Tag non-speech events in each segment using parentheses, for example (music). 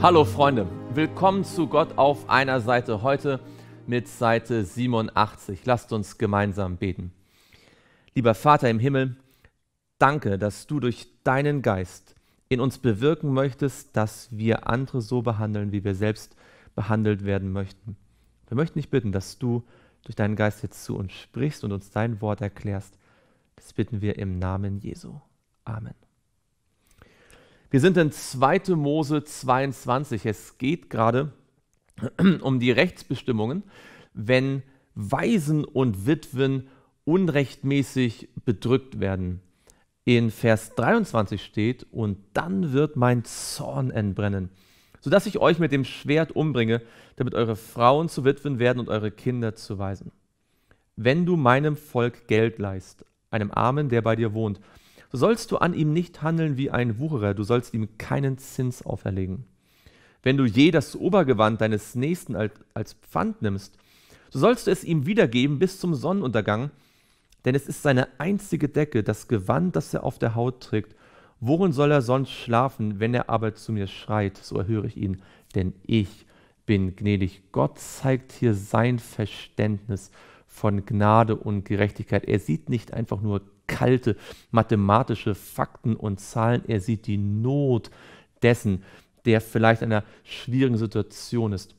Hallo Freunde, willkommen zu Gott auf einer Seite heute mit Seite 87. Lasst uns gemeinsam beten. Lieber Vater im Himmel, danke, dass du durch deinen Geist in uns bewirken möchtest, dass wir andere so behandeln, wie wir selbst behandelt werden möchten. Wir möchten dich bitten, dass du durch deinen Geist jetzt zu uns sprichst und uns dein Wort erklärst. Das bitten wir im Namen Jesu. Amen. Wir sind in 2. Mose 22. Es geht gerade (clears throat) um die Rechtsbestimmungen, wenn Waisen und Witwen unrechtmäßig bedrückt werden. In Vers 23 steht, und dann wird mein Zorn entbrennen, sodass ich euch mit dem Schwert umbringe, damit eure Frauen zu Witwen werden und eure Kinder zu Waisen. Wenn du meinem Volk Geld leist, einem Armen, der bei dir wohnt, so sollst du an ihm nicht handeln wie ein Wucherer, du sollst ihm keinen Zins auferlegen. Wenn du je das Obergewand deines Nächsten als Pfand nimmst, so sollst du es ihm wiedergeben bis zum Sonnenuntergang, denn es ist seine einzige Decke, das Gewand, das er auf der Haut trägt. Worin soll er sonst schlafen, wenn er aber zu mir schreit, so erhöre ich ihn, denn ich bin gnädig. Gott zeigt hier sein Verständnis von Gnade und Gerechtigkeit. Er sieht nicht einfach nur kalte mathematische Fakten und Zahlen. Er sieht die Not dessen, der vielleicht in einer schwierigen Situation ist.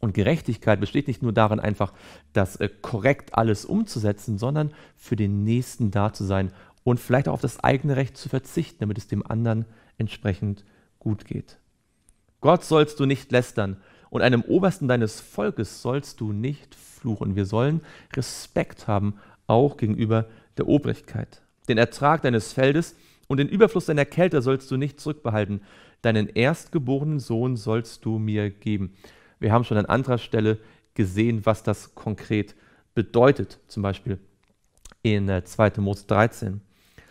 Und Gerechtigkeit besteht nicht nur darin, einfach das äh, korrekt alles umzusetzen, sondern für den Nächsten da zu sein und vielleicht auch auf das eigene Recht zu verzichten, damit es dem anderen entsprechend gut geht. Gott sollst du nicht lästern und einem Obersten deines Volkes sollst du nicht fluchen. Wir sollen Respekt haben, auch gegenüber der Obrigkeit. Den Ertrag deines Feldes und den Überfluss deiner Kälte sollst du nicht zurückbehalten. Deinen erstgeborenen Sohn sollst du mir geben. Wir haben schon an anderer Stelle gesehen, was das konkret bedeutet, zum Beispiel in 2. Äh, Mose 13.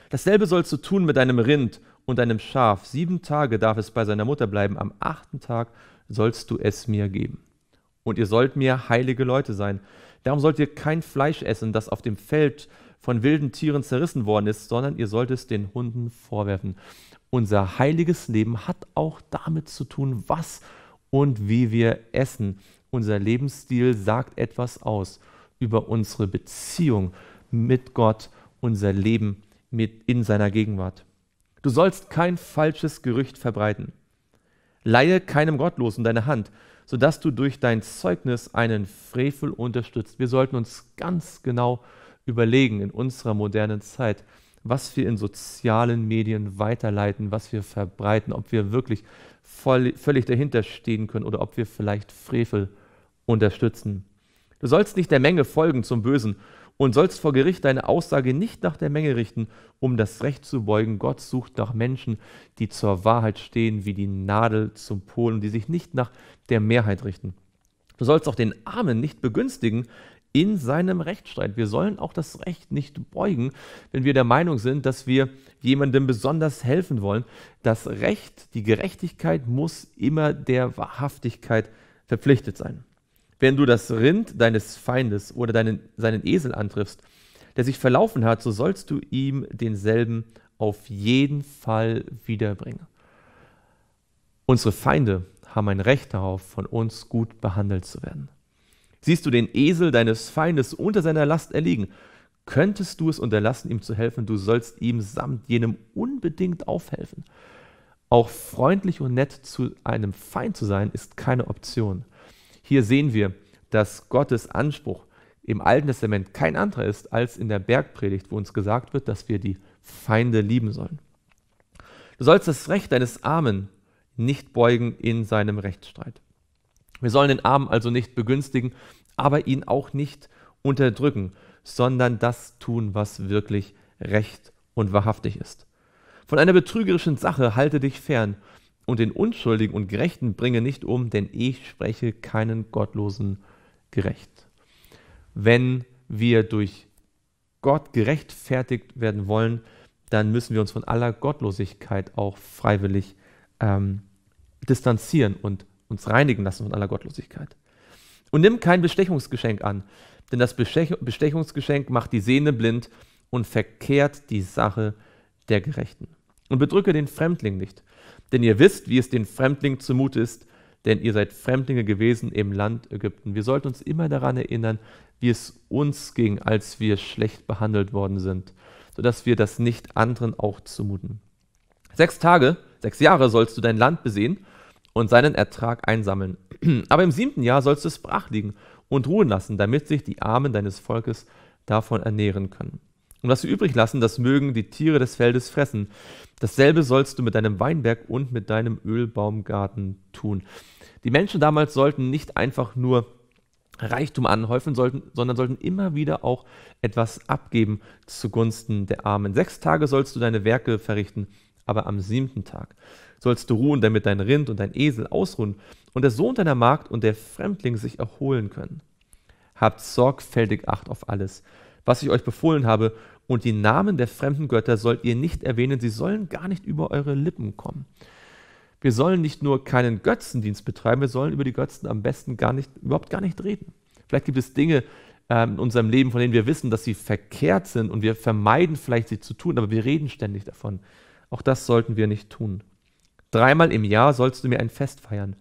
Dasselbe sollst du tun mit deinem Rind und deinem Schaf. Sieben Tage darf es bei seiner Mutter bleiben, am achten Tag sollst du es mir geben. Und ihr sollt mir heilige Leute sein. Darum sollt ihr kein Fleisch essen, das auf dem Feld von wilden Tieren zerrissen worden ist, sondern ihr sollt es den Hunden vorwerfen. Unser heiliges Leben hat auch damit zu tun, was und wie wir essen. Unser Lebensstil sagt etwas aus über unsere Beziehung mit Gott, unser Leben mit in seiner Gegenwart. Du sollst kein falsches Gerücht verbreiten. Leihe keinem Gottlosen deine Hand, sodass du durch dein Zeugnis einen Frevel unterstützt. Wir sollten uns ganz genau überlegen in unserer modernen Zeit, was wir in sozialen Medien weiterleiten, was wir verbreiten, ob wir wirklich voll, völlig dahinter stehen können oder ob wir vielleicht Frevel unterstützen. Du sollst nicht der Menge folgen zum Bösen und sollst vor Gericht deine Aussage nicht nach der Menge richten, um das Recht zu beugen. Gott sucht nach Menschen, die zur Wahrheit stehen, wie die Nadel zum Polen, die sich nicht nach der Mehrheit richten. Du sollst auch den Armen nicht begünstigen, in seinem Rechtsstreit. Wir sollen auch das Recht nicht beugen, wenn wir der Meinung sind, dass wir jemandem besonders helfen wollen. Das Recht, die Gerechtigkeit muss immer der Wahrhaftigkeit verpflichtet sein. Wenn du das Rind deines Feindes oder deinen, seinen Esel antriffst, der sich verlaufen hat, so sollst du ihm denselben auf jeden Fall wiederbringen. Unsere Feinde haben ein Recht darauf, von uns gut behandelt zu werden. Siehst du den Esel deines Feindes unter seiner Last erliegen, könntest du es unterlassen, ihm zu helfen, du sollst ihm samt jenem unbedingt aufhelfen. Auch freundlich und nett zu einem Feind zu sein, ist keine Option. Hier sehen wir, dass Gottes Anspruch im Alten Testament kein anderer ist als in der Bergpredigt, wo uns gesagt wird, dass wir die Feinde lieben sollen. Du sollst das Recht deines Armen nicht beugen in seinem Rechtsstreit. Wir sollen den Armen also nicht begünstigen, aber ihn auch nicht unterdrücken, sondern das tun, was wirklich recht und wahrhaftig ist. Von einer betrügerischen Sache halte dich fern und den Unschuldigen und Gerechten bringe nicht um, denn ich spreche keinen Gottlosen gerecht. Wenn wir durch Gott gerechtfertigt werden wollen, dann müssen wir uns von aller Gottlosigkeit auch freiwillig ähm, distanzieren und uns reinigen lassen von aller Gottlosigkeit. Und nimm kein Bestechungsgeschenk an, denn das Bestechungsgeschenk macht die Sehne blind und verkehrt die Sache der Gerechten. Und bedrücke den Fremdling nicht, denn ihr wisst, wie es den Fremdling zumute ist, denn ihr seid Fremdlinge gewesen im Land Ägypten. Wir sollten uns immer daran erinnern, wie es uns ging, als wir schlecht behandelt worden sind, sodass wir das nicht anderen auch zumuten. Sechs Tage, sechs Jahre sollst du dein Land besehen und seinen Ertrag einsammeln. (clears throat) Aber im siebten Jahr sollst du es brach liegen und ruhen lassen, damit sich die Armen deines Volkes davon ernähren können. Und was sie übrig lassen, das mögen die Tiere des Feldes fressen. Dasselbe sollst du mit deinem Weinberg und mit deinem Ölbaumgarten tun. Die Menschen damals sollten nicht einfach nur Reichtum anhäufen sollten, sondern sollten immer wieder auch etwas abgeben zugunsten der Armen. Sechs Tage sollst du deine Werke verrichten, aber am siebten Tag sollst du ruhen, damit dein Rind und dein Esel ausruhen und der Sohn deiner Magd und der Fremdling sich erholen können. Habt sorgfältig Acht auf alles, was ich euch befohlen habe, und die Namen der fremden Götter sollt ihr nicht erwähnen, sie sollen gar nicht über eure Lippen kommen. Wir sollen nicht nur keinen Götzendienst betreiben, wir sollen über die Götzen am besten gar nicht, überhaupt gar nicht reden. Vielleicht gibt es Dinge ähm, in unserem Leben, von denen wir wissen, dass sie verkehrt sind und wir vermeiden vielleicht sie zu tun, aber wir reden ständig davon. Auch das sollten wir nicht tun. Dreimal im Jahr sollst du mir ein Fest feiern.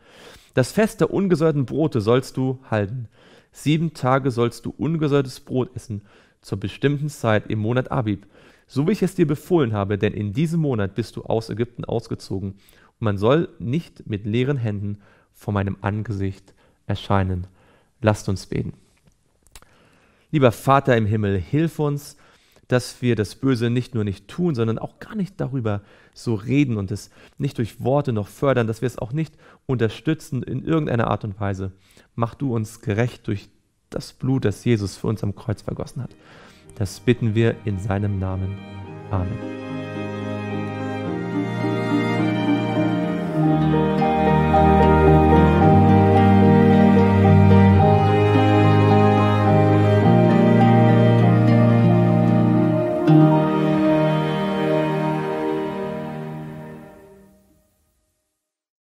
Das Fest der ungesäuerten Brote sollst du halten. Sieben Tage sollst du ungesäuertes Brot essen, zur bestimmten Zeit im Monat Abib, so wie ich es dir befohlen habe, denn in diesem Monat bist du aus Ägypten ausgezogen, und man soll nicht mit leeren Händen vor meinem Angesicht erscheinen. Lasst uns beten. Lieber Vater im Himmel, hilf uns, dass wir das Böse nicht nur nicht tun, sondern auch gar nicht darüber so reden und es nicht durch Worte noch fördern, dass wir es auch nicht unterstützen in irgendeiner Art und Weise. Mach du uns gerecht durch das Blut, das Jesus für uns am Kreuz vergossen hat. Das bitten wir in seinem Namen. Amen.